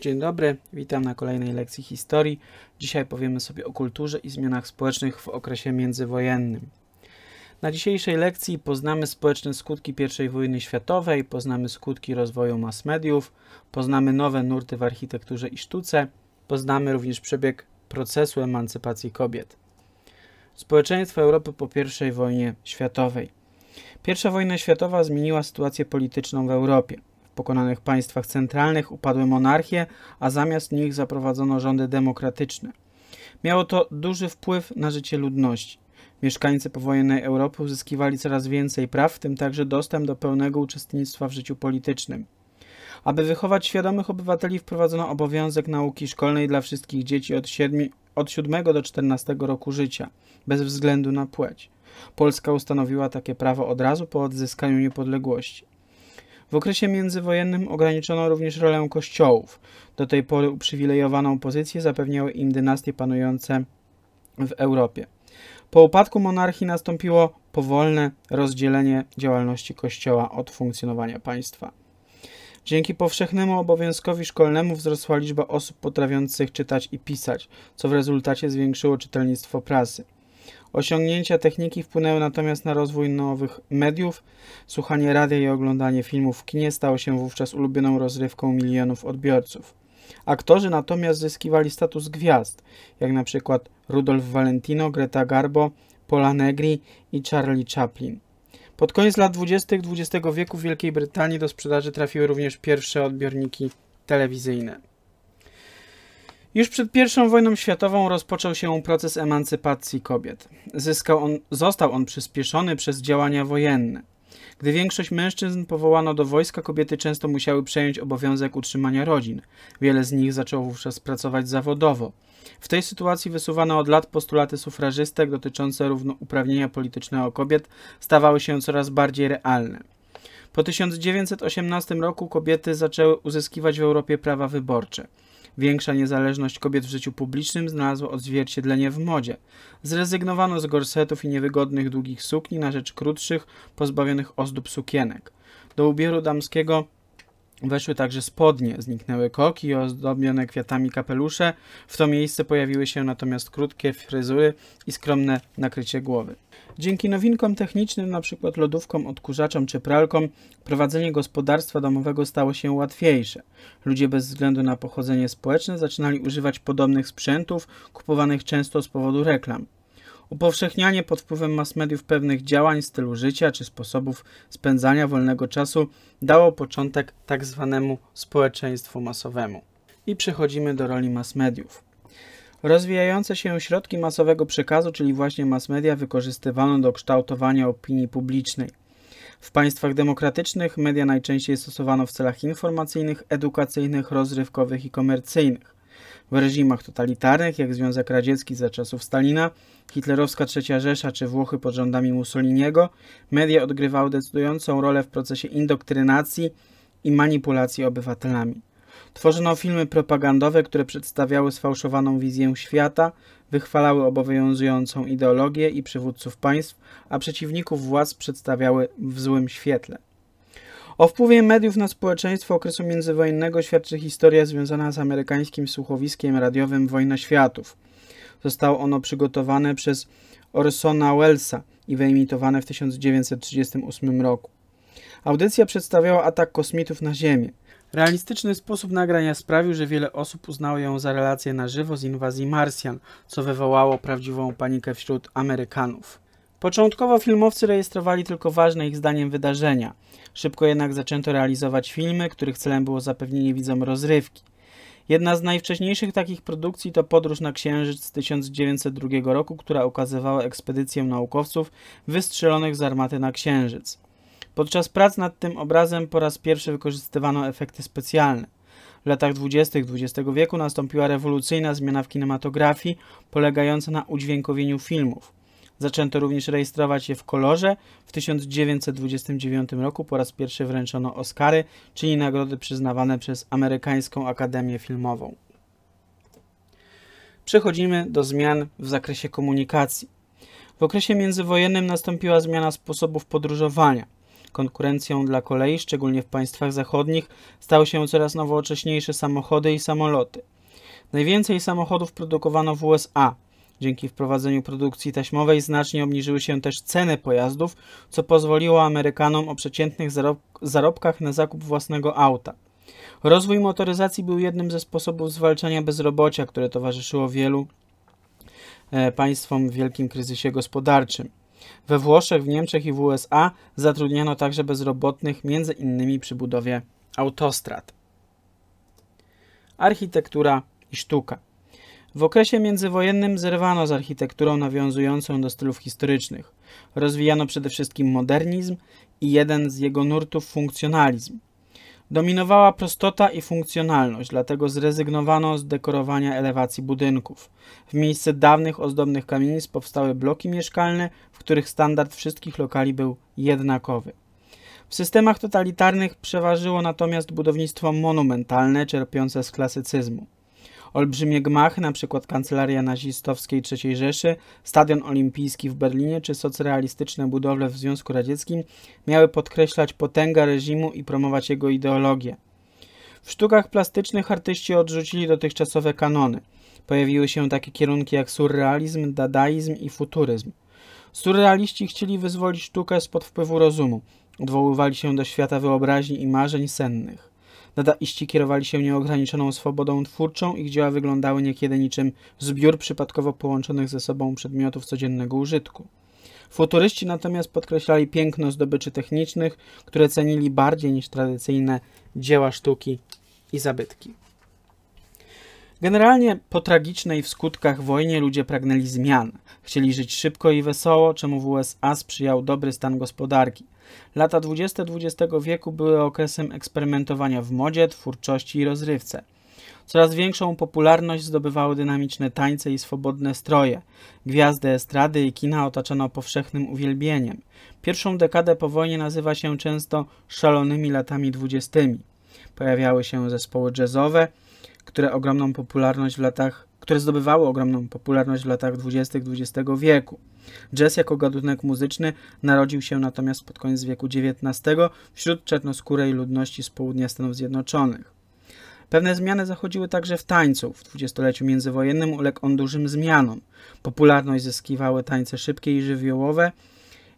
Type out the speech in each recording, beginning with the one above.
Dzień dobry, witam na kolejnej lekcji historii. Dzisiaj powiemy sobie o kulturze i zmianach społecznych w okresie międzywojennym. Na dzisiejszej lekcji poznamy społeczne skutki I wojny światowej, poznamy skutki rozwoju mas mediów, poznamy nowe nurty w architekturze i sztuce, poznamy również przebieg procesu emancypacji kobiet. Społeczeństwo Europy po I wojnie światowej. Pierwsza wojna światowa zmieniła sytuację polityczną w Europie pokonanych państwach centralnych upadły monarchie, a zamiast nich zaprowadzono rządy demokratyczne. Miało to duży wpływ na życie ludności. Mieszkańcy powojennej Europy uzyskiwali coraz więcej praw, w tym także dostęp do pełnego uczestnictwa w życiu politycznym. Aby wychować świadomych obywateli wprowadzono obowiązek nauki szkolnej dla wszystkich dzieci od, 7, od 7 do 14 roku życia, bez względu na płeć. Polska ustanowiła takie prawo od razu po odzyskaniu niepodległości. W okresie międzywojennym ograniczono również rolę kościołów. Do tej pory uprzywilejowaną pozycję zapewniały im dynastie panujące w Europie. Po upadku monarchii nastąpiło powolne rozdzielenie działalności kościoła od funkcjonowania państwa. Dzięki powszechnemu obowiązkowi szkolnemu wzrosła liczba osób potrafiących czytać i pisać, co w rezultacie zwiększyło czytelnictwo prasy. Osiągnięcia techniki wpłynęły natomiast na rozwój nowych mediów. Słuchanie radia i oglądanie filmów w kinie stało się wówczas ulubioną rozrywką milionów odbiorców. Aktorzy natomiast zyskiwali status gwiazd, jak na przykład Rudolf Valentino, Greta Garbo, Pola Negri i Charlie Chaplin. Pod koniec lat 20. XX wieku w Wielkiej Brytanii do sprzedaży trafiły również pierwsze odbiorniki telewizyjne. Już przed I wojną światową rozpoczął się proces emancypacji kobiet. On, został on przyspieszony przez działania wojenne. Gdy większość mężczyzn powołano do wojska, kobiety często musiały przejąć obowiązek utrzymania rodzin. Wiele z nich zaczęło wówczas pracować zawodowo. W tej sytuacji wysuwane od lat postulaty sufrażystek dotyczące równouprawnienia politycznego kobiet stawały się coraz bardziej realne. Po 1918 roku kobiety zaczęły uzyskiwać w Europie prawa wyborcze. Większa niezależność kobiet w życiu publicznym znalazła odzwierciedlenie w modzie. Zrezygnowano z gorsetów i niewygodnych długich sukni na rzecz krótszych, pozbawionych ozdób sukienek. Do ubioru damskiego Weszły także spodnie, zniknęły koki i ozdobione kwiatami kapelusze. W to miejsce pojawiły się natomiast krótkie fryzury i skromne nakrycie głowy. Dzięki nowinkom technicznym, np. lodówkom, odkurzaczom czy pralkom, prowadzenie gospodarstwa domowego stało się łatwiejsze. Ludzie bez względu na pochodzenie społeczne zaczynali używać podobnych sprzętów, kupowanych często z powodu reklam. Upowszechnianie pod wpływem mass mediów pewnych działań, stylu życia czy sposobów spędzania wolnego czasu dało początek tak zwanemu społeczeństwu masowemu. I przechodzimy do roli mass mediów. Rozwijające się środki masowego przekazu, czyli właśnie mass media, wykorzystywano do kształtowania opinii publicznej. W państwach demokratycznych media najczęściej stosowano w celach informacyjnych, edukacyjnych, rozrywkowych i komercyjnych. W reżimach totalitarnych, jak Związek Radziecki za czasów Stalina, hitlerowska III Rzesza czy Włochy pod rządami Mussoliniego, media odgrywały decydującą rolę w procesie indoktrynacji i manipulacji obywatelami. Tworzono filmy propagandowe, które przedstawiały sfałszowaną wizję świata, wychwalały obowiązującą ideologię i przywódców państw, a przeciwników władz przedstawiały w złym świetle. O wpływie mediów na społeczeństwo okresu międzywojennego świadczy historia związana z amerykańskim słuchowiskiem radiowym Wojna Światów. Zostało ono przygotowane przez Orsona Wellsa i wyemitowane w 1938 roku. Audycja przedstawiała atak kosmitów na Ziemię. Realistyczny sposób nagrania sprawił, że wiele osób uznało ją za relację na żywo z inwazji Marsjan, co wywołało prawdziwą panikę wśród Amerykanów. Początkowo filmowcy rejestrowali tylko ważne ich zdaniem wydarzenia. Szybko jednak zaczęto realizować filmy, których celem było zapewnienie widzom rozrywki. Jedna z najwcześniejszych takich produkcji to Podróż na Księżyc z 1902 roku, która ukazywała ekspedycję naukowców wystrzelonych z armaty na Księżyc. Podczas prac nad tym obrazem po raz pierwszy wykorzystywano efekty specjalne. W latach 20. XX wieku nastąpiła rewolucyjna zmiana w kinematografii, polegająca na udźwiękowieniu filmów. Zaczęto również rejestrować je w kolorze. W 1929 roku po raz pierwszy wręczono Oscary, czyli nagrody przyznawane przez Amerykańską Akademię Filmową. Przechodzimy do zmian w zakresie komunikacji. W okresie międzywojennym nastąpiła zmiana sposobów podróżowania. Konkurencją dla kolei, szczególnie w państwach zachodnich, stały się coraz nowocześniejsze samochody i samoloty. Najwięcej samochodów produkowano w USA – Dzięki wprowadzeniu produkcji taśmowej znacznie obniżyły się też ceny pojazdów, co pozwoliło Amerykanom o przeciętnych zarobkach na zakup własnego auta. Rozwój motoryzacji był jednym ze sposobów zwalczania bezrobocia, które towarzyszyło wielu e, państwom w wielkim kryzysie gospodarczym. We Włoszech, w Niemczech i w USA zatrudniano także bezrobotnych, między innymi przy budowie autostrad. Architektura i sztuka. W okresie międzywojennym zerwano z architekturą nawiązującą do stylów historycznych. Rozwijano przede wszystkim modernizm i jeden z jego nurtów funkcjonalizm. Dominowała prostota i funkcjonalność, dlatego zrezygnowano z dekorowania elewacji budynków. W miejsce dawnych ozdobnych kamienic powstały bloki mieszkalne, w których standard wszystkich lokali był jednakowy. W systemach totalitarnych przeważyło natomiast budownictwo monumentalne, czerpiące z klasycyzmu. Olbrzymie gmachy, np. kancelaria nazistowskiej III Rzeszy, stadion olimpijski w Berlinie czy socrealistyczne budowle w Związku Radzieckim miały podkreślać potęgę reżimu i promować jego ideologię. W sztukach plastycznych artyści odrzucili dotychczasowe kanony. Pojawiły się takie kierunki jak surrealizm, dadaizm i futuryzm. Surrealiści chcieli wyzwolić sztukę spod wpływu rozumu, odwoływali się do świata wyobraźni i marzeń sennych. Dadaiści kierowali się nieograniczoną swobodą twórczą, ich dzieła wyglądały niekiedy niczym zbiór przypadkowo połączonych ze sobą przedmiotów codziennego użytku. Futuryści natomiast podkreślali piękno zdobyczy technicznych, które cenili bardziej niż tradycyjne dzieła sztuki i zabytki. Generalnie po tragicznej w skutkach wojnie ludzie pragnęli zmian. Chcieli żyć szybko i wesoło, czemu w USA sprzyjał dobry stan gospodarki – Lata 20 XX wieku były okresem eksperymentowania w modzie, twórczości i rozrywce. Coraz większą popularność zdobywały dynamiczne tańce i swobodne stroje. Gwiazdy estrady i kina otaczano powszechnym uwielbieniem. Pierwszą dekadę po wojnie nazywa się często szalonymi latami dwudziestymi. Pojawiały się zespoły jazzowe, które ogromną popularność w latach które zdobywały ogromną popularność w latach dwudziestych XX wieku. Jazz jako gatunek muzyczny narodził się natomiast pod koniec wieku XIX wśród czarnoskórej ludności z południa Stanów Zjednoczonych. Pewne zmiany zachodziły także w tańcu. W dwudziestoleciu międzywojennym uległ on dużym zmianom. Popularność zyskiwały tańce szybkie i żywiołowe,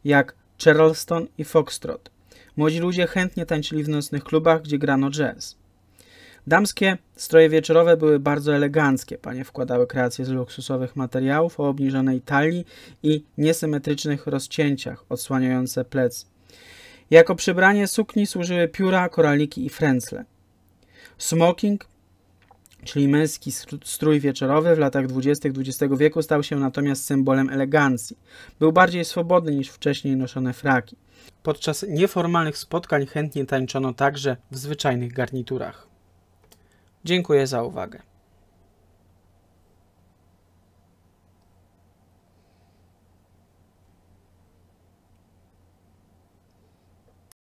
jak Charleston i Foxtrot. Młodzi ludzie chętnie tańczyli w nocnych klubach, gdzie grano jazz. Damskie stroje wieczorowe były bardzo eleganckie. Panie wkładały kreacje z luksusowych materiałów o obniżonej talii i niesymetrycznych rozcięciach odsłaniające plec. Jako przybranie sukni służyły pióra, koraliki i frędzle. Smoking, czyli męski strój wieczorowy w latach 20. XX wieku stał się natomiast symbolem elegancji. Był bardziej swobodny niż wcześniej noszone fraki. Podczas nieformalnych spotkań chętnie tańczono także w zwyczajnych garniturach. Dziękuję za uwagę.